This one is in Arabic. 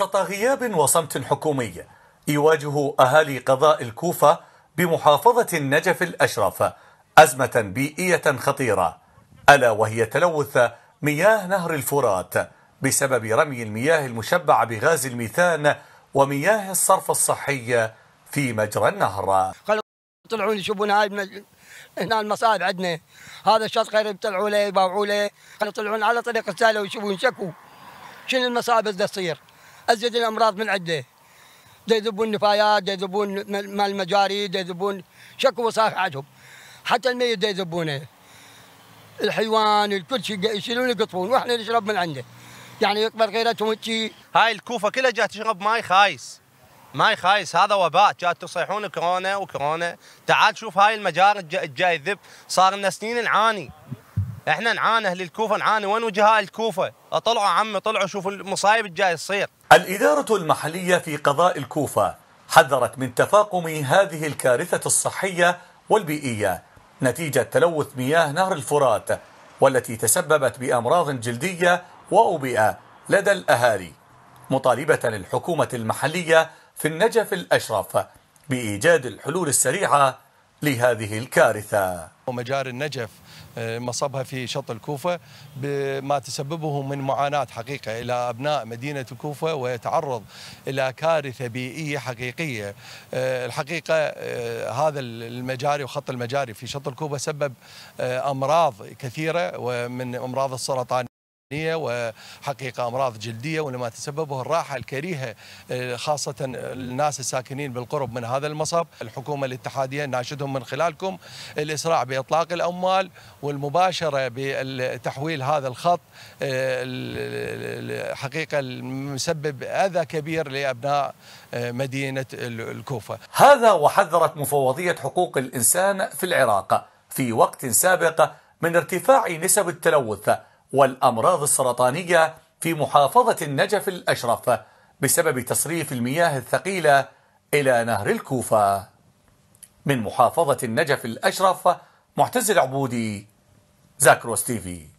وسط غياب وصمت حكومي يواجه أهالي قضاء الكوفة بمحافظة النجف الأشرف أزمة بيئية خطيرة ألا وهي تلوث مياه نهر الفرات بسبب رمي المياه المشبعة بغاز الميثان ومياه الصرف الصحية في مجرى النهر طلعون يشوفون هاي هنا المصائب عندنا هذا الشاطئ غير طلعوا له يباوعوا له طلعون على طريق السهله ويشوفون شكو شنو المصائب اللي تصير ازيد الامراض من عنده يذبون نفايات يذبون مال المجاري يذبون شكو وصاخ عندهم حتى الميت يذبونه الحيوان الكل شيء يشيلون يقطفون واحنا نشرب من عنده يعني يكبر غيرتهم شيء هاي الكوفه كلها جات تشرب ماي خايس ماي خايس هذا وباء جات تصيحون كورونا وكورونا تعال شوف هاي المجاري الجاي الذب صار لنا سنين نعاني احنا نعاني اهل الكوفه نعاني وين وجهاء الكوفه اطلعوا عمي طلعوا شوفوا المصايب الجايه تصير الاداره المحليه في قضاء الكوفه حذرت من تفاقم هذه الكارثه الصحيه والبيئيه نتيجه تلوث مياه نهر الفرات والتي تسببت بامراض جلديه واوبئه لدى الاهالي مطالبه الحكومه المحليه في النجف الاشرف بايجاد الحلول السريعه لهذه الكارثة ومجار النجف آه، مصبها في شط الكوفة بما تسببه من معاناة حقيقة إلى أبناء مدينة الكوفة ويتعرض إلى كارثة بيئية حقيقية آه، الحقيقة آه، هذا المجاري وخط المجاري في شط الكوفة سبب أمراض كثيرة ومن أمراض السرطان وحقيقة أمراض جلدية ولما تسببه الراحة الكريهة آه، خاصة الناس الساكنين بالقرب من هذا المصب الحكومة الاتحادية ناشدهم من خلالكم الإسراع بإطلاق الأموال والمباشرة بتحويل هذا الخط آه، حقيقة المسبب أذى كبير لأبناء آه، مدينة الكوفة هذا وحذرت مفوضية حقوق الإنسان في العراق في وقت سابق من ارتفاع نسب التلوث والأمراض السرطانية في محافظة النجف الأشرف بسبب تصريف المياه الثقيلة إلى نهر الكوفة من محافظة النجف الأشرف معتز العبودي زاكروس تيفي